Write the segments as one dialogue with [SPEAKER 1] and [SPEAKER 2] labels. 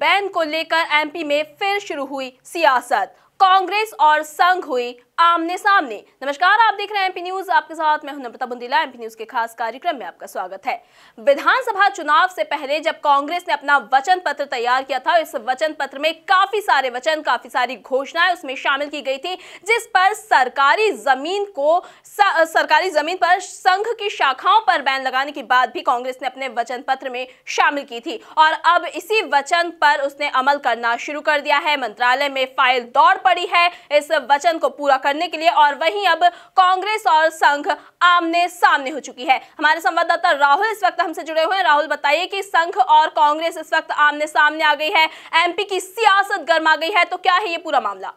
[SPEAKER 1] ban को लेकर MP में फिर शुरू हुई सियासत कांग्रेस और संघ हुई आमने सामने नमस्कार आप देख रहे हैं एमपी न्यूज आपके साथ मैं नम्रता बुंदीला एमपी न्यूज के खास कार्यक्रम में आपका स्वागत है विधानसभा चुनाव से पहले जब कांग्रेस ने अपना वचन पत्र तैयार किया था इस वचन पत्र में काफी सारे वचन काफी सारी घोषणाएं उसमें शामिल की गई थी जिस पर सरकारी जमीन को स, सरकारी जमीन पर संघ की शाखाओं पर बैन लगाने की बात भी कांग्रेस ने अपने वचन पत्र में शामिल की थी और अब इसी वचन पर उसने अमल करना शुरू कर दिया है मंत्रालय में फाइल दौड़ पड़ी है इस वचन को पूरा करने के लिए और वहीं अब कांग्रेस और संघ आमने सामने हो चुकी है हमारे संवाददाता राहुल इस वक्त हमसे जुड़े हुए हैं राहुल बताइए कि संघ और कांग्रेस इस वक्त आमने सामने आ गई है एमपी की सियासत गर्मा गई है तो क्या है ये पूरा मामला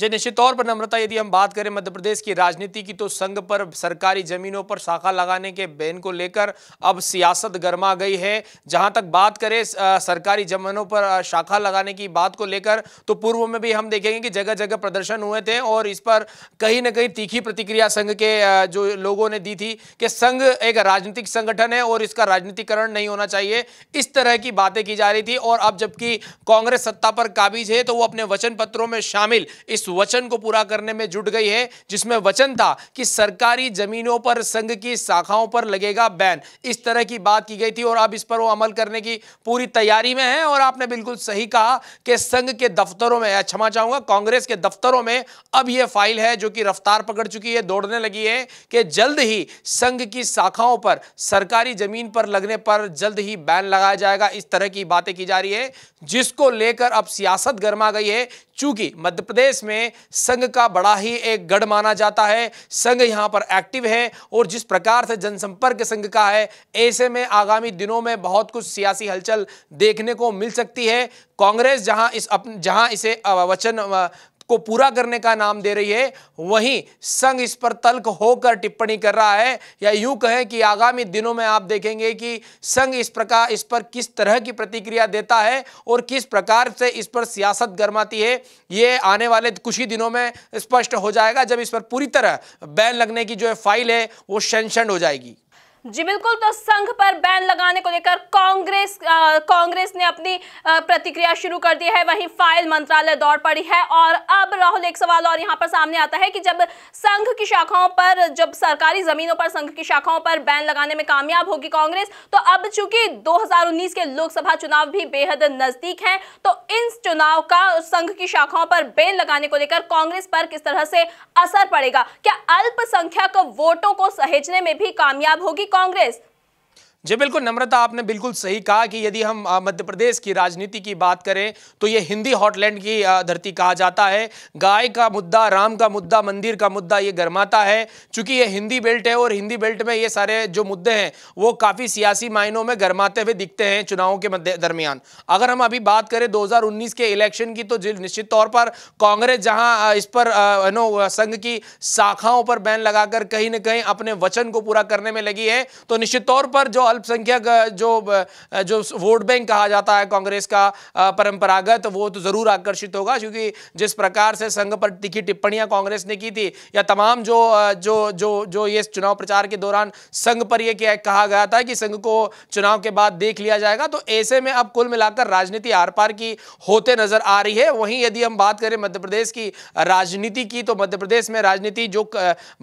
[SPEAKER 2] जी निश्चित तौर पर नम्रता यदि हम बात करें मध्य प्रदेश की राजनीति की तो संघ पर सरकारी जमीनों पर शाखा लगाने के बैन को लेकर अब सियासत गर्मा गई है जहां तक बात करें सरकारी जमीनों पर शाखा लगाने की बात को लेकर तो पूर्व में भी हम देखेंगे कि जगह जगह प्रदर्शन हुए थे और इस पर कहीं ना कहीं तीखी प्रतिक्रिया संघ के जो लोगों ने दी थी कि संघ एक राजनीतिक संगठन है और इसका राजनीतिकरण नहीं होना चाहिए इस तरह की बातें की जा रही थी और अब जबकि कांग्रेस सत्ता पर काबिज है तो वो अपने वचन पत्रों में शामिल इस वचन को पूरा करने में जुट गई है जिसमें वचन था कि सरकारी जमीनों पर संघ की शाखाओं पर लगेगा बैन इस तरह की बात की गई थी और अब इस पर वो अमल करने की पूरी तैयारी में है और आपने बिल्कुल सही कहा कि संघ के दफ्तरों में क्षमा चाहूंगा कांग्रेस के दफ्तरों में अब यह फाइल है जो कि रफ्तार पकड़ चुकी है दौड़ने लगी है कि जल्द ही संघ की शाखाओं पर सरकारी जमीन पर लगने पर जल्द ही बैन लगाया जाएगा इस तरह की बातें की जा रही है जिसको लेकर अब सियासत गर्मा गई है चूंकि मध्य प्रदेश में में संघ का बड़ा ही एक गढ़ माना जाता है संघ यहाँ पर एक्टिव है और जिस प्रकार से जनसंपर्क संघ का है ऐसे में आगामी दिनों में बहुत कुछ सियासी हलचल देखने को मिल सकती है कांग्रेस जहां इस अपन जहां इसे वचन को पूरा करने का नाम दे रही है वहीं संघ इस पर तल्क होकर टिप्पणी कर रहा है या यूं कहें कि आगामी दिनों में आप देखेंगे कि संघ इस प्रकार इस पर किस तरह की प्रतिक्रिया देता है और किस प्रकार से इस पर सियासत गर्माती है ये आने वाले कुछ ही दिनों में स्पष्ट हो जाएगा जब इस पर पूरी तरह बैन लगने की जो है फाइल है वो सेंशन हो जाएगी
[SPEAKER 1] जी बिल्कुल तो संघ पर बैन लगाने को लेकर कांग्रेस कांग्रेस ने अपनी आ, प्रतिक्रिया शुरू कर दी है वहीं फाइल मंत्रालय दौड़ पड़ी है और अब राहुल एक सवाल और यहां पर सामने आता है कि जब संघ की शाखाओं पर जब सरकारी जमीनों पर संघ की शाखाओं पर बैन लगाने में कामयाब होगी कांग्रेस तो अब चूंकि 2019 के लोकसभा चुनाव भी बेहद नजदीक है तो इन चुनाव का संघ की शाखाओं पर बैन लगाने को लेकर कांग्रेस पर किस तरह से असर पड़ेगा क्या अल्पसंख्यक वोटों को सहेजने में भी कामयाब
[SPEAKER 2] होगी कांग्रेस जी बिल्कुल नम्रता आपने बिल्कुल सही कहा कि यदि हम मध्य प्रदेश की राजनीति की बात करें तो ये हिंदी हॉटलैंड की धरती कहा जाता है गाय का मुद्दा राम का मुद्दा मंदिर का मुद्दा ये गर्माता है चूंकि ये हिंदी बेल्ट है और हिंदी बेल्ट में ये सारे जो मुद्दे हैं वो काफ़ी सियासी मायनों में गर्माते हुए दिखते हैं चुनावों के मध्य दरमियान अगर हम अभी बात करें दो के इलेक्शन की तो निश्चित तौर पर कांग्रेस जहाँ इस पर नो संघ की शाखाओं पर बैन लगाकर कहीं ना कहीं अपने वचन को पूरा करने में लगी है तो निश्चित तौर पर जो अल्पसंख्यक जो जो वोट बैंक कहा जाता है कांग्रेस का परंपरागत वो तो ज़रूर आकर्षित होगा क्योंकि जिस प्रकार से संघ पर तीखी टिप्पणियां कांग्रेस ने की थी या तमाम जो जो जो जो ये चुनाव प्रचार के दौरान संघ पर यह कहा गया था कि संघ को चुनाव के बाद देख लिया जाएगा तो ऐसे में अब कुल मिलाकर राजनीति आर पार की होते नजर आ रही है वहीं यदि हम बात करें मध्य प्रदेश की राजनीति की तो मध्य प्रदेश में राजनीति जो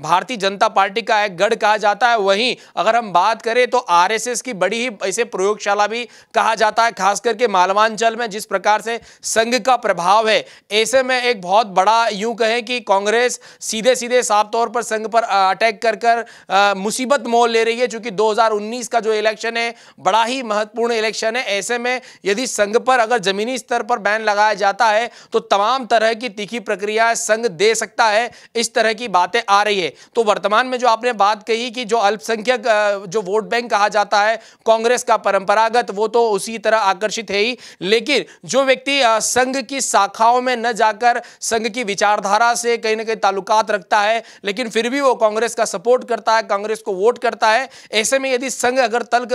[SPEAKER 2] भारतीय जनता पार्टी का एक गढ़ कहा जाता है वहीं अगर हम बात करें तो आर एनालिसिस की बड़ी ही ऐसे प्रयोगशाला भी कहा जाता है खास करके मालवांचल में जिस प्रकार से संघ का प्रभाव है ऐसे में एक बहुत बड़ा यूं कहें कि कांग्रेस सीधे सीधे साफ तौर पर संघ पर अटैक कर कर मुसीबत मोल ले रही है चूंकि दो का जो इलेक्शन है बड़ा ही महत्वपूर्ण इलेक्शन है ऐसे में यदि संघ पर अगर जमीनी स्तर पर बैन लगाया जाता है तो तमाम तरह की तीखी प्रक्रिया संघ दे सकता है इस तरह की बातें आ रही है तो वर्तमान में जो आपने बात कही कि जो अल्पसंख्यक जो वोट बैंक कहा जाता जाता है कांग्रेस का परंपरागत वो तो उसी तरह आकर्षित है ही लेकिन जो व्यक्ति संघ की शाखाओं में न जाकर संघ की विचारधारा से कहीं ना कहीं ताल्लुकात रखता है लेकिन फिर भी वो कांग्रेस का सपोर्ट करता है कांग्रेस को वोट करता है ऐसे में यदि संघ अगर तल्क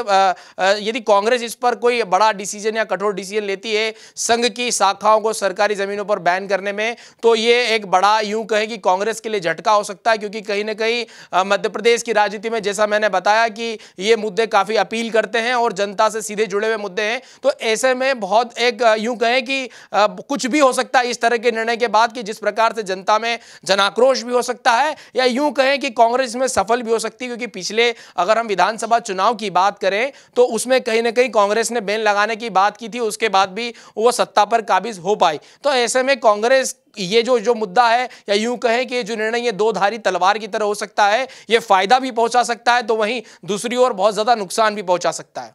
[SPEAKER 2] यदि कांग्रेस इस पर कोई बड़ा डिसीजन या कठोर डिसीजन लेती है संघ की शाखाओं को सरकारी जमीनों पर बैन करने में तो ये एक बड़ा यूं कहे कि कांग्रेस के लिए झटका हो सकता है क्योंकि कहीं ना कहीं मध्य प्रदेश की राजनीति में जैसा मैंने बताया कि ये मुद्दे काफी काफ़ी अपील करते हैं और जनता से सीधे जुड़े हुए मुद्दे हैं तो ऐसे में बहुत एक यूं कहें कि कुछ भी हो सकता है इस तरह के निर्णय के बाद कि जिस प्रकार से जनता में जनाक्रोश भी हो सकता है या यूं कहें कि कांग्रेस में सफल भी हो सकती है क्योंकि पिछले अगर हम विधानसभा चुनाव की बात करें तो उसमें कहीं ना कहीं कांग्रेस ने बैन लगाने की बात की थी उसके बाद भी वो सत्ता पर काबिज हो पाई तो ऐसे में कांग्रेस ये जो जो मुद्दा है या यूं कहें कि जो निर्णय ये दो धारी तलवार की तरह हो सकता है ये फायदा भी पहुंचा सकता है तो वहीं दूसरी ओर बहुत ज्यादा नुकसान भी पहुंचा सकता है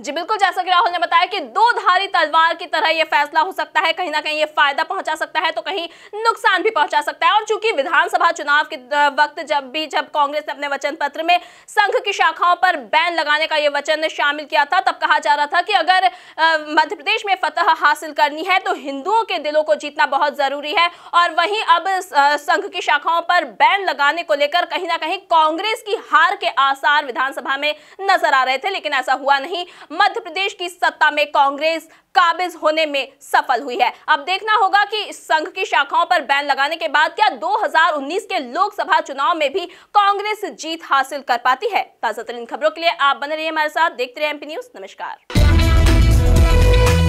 [SPEAKER 1] जी बिल्कुल जैसा कि राहुल ने बताया कि दो धारी तलवार की तरह यह फैसला हो सकता है कहीं ना कहीं ये फायदा पहुंचा सकता है तो कहीं नुकसान भी पहुंचा सकता है और चूंकि विधानसभा चुनाव के वक्त जब भी जब कांग्रेस ने अपने वचन पत्र में संघ की शाखाओं पर बैन लगाने का यह वचन शामिल किया था तब कहा जा रहा था कि अगर मध्य प्रदेश में फतह हासिल करनी है तो हिंदुओं के दिलों को जीतना बहुत जरूरी है और वहीं अब संघ की शाखाओं पर बैन लगाने को लेकर कहीं ना कहीं कांग्रेस की हार के आसार विधानसभा में नजर आ रहे थे लेकिन ऐसा हुआ नहीं मध्य प्रदेश की सत्ता में कांग्रेस काबिज होने में सफल हुई है अब देखना होगा कि संघ की शाखाओं पर बैन लगाने के बाद क्या 2019 के लोकसभा चुनाव में भी कांग्रेस जीत हासिल कर पाती है ताजा तरीन खबरों के लिए आप बने रहिए हमारे साथ देखते रहे एमपी न्यूज नमस्कार